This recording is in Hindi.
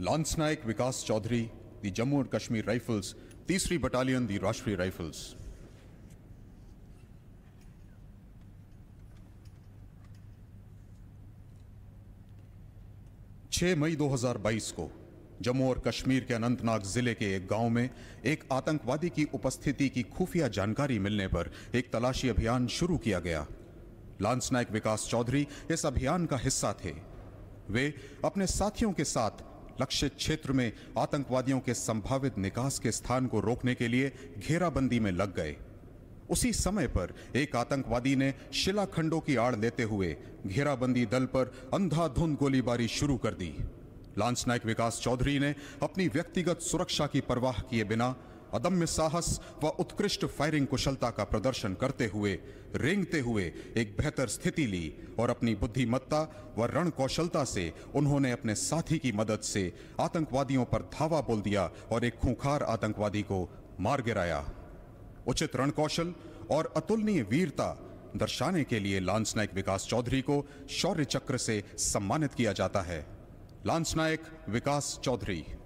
लॉन्स नायक विकास चौधरी दी जम्मू और कश्मीर राइफल्स तीसरी बटालियन दी राष्ट्रीय राइफल्स छह मई 2022 को जम्मू और कश्मीर के अनंतनाग जिले के एक गांव में एक आतंकवादी की उपस्थिति की खुफिया जानकारी मिलने पर एक तलाशी अभियान शुरू किया गया लांस नायक विकास चौधरी इस अभियान का हिस्सा थे वे अपने साथियों के साथ लक्ष्य क्षेत्र में आतंकवादियों के संभावित निकास के स्थान को रोकने के लिए घेराबंदी में लग गए उसी समय पर एक आतंकवादी ने शिलाखंडों की आड़ लेते हुए घेराबंदी दल पर अंधाधुंध गोलीबारी शुरू कर दी लांस नायक विकास चौधरी ने अपनी व्यक्तिगत सुरक्षा की परवाह किए बिना अदम्य साहस व उत्कृष्ट फायरिंग कुशलता का प्रदर्शन करते हुए रेंगते हुए एक बेहतर स्थिति ली और अपनी बुद्धिमत्ता व रण कौशलता से उन्होंने अपने साथी की मदद से आतंकवादियों पर धावा बोल दिया और एक खूंखार आतंकवादी को मार गिराया उचित रण कौशल और अतुलनीय वीरता दर्शाने के लिए लांस नायक विकास चौधरी को शौर्य चक्र से सम्मानित किया जाता है लांस नायक विकास चौधरी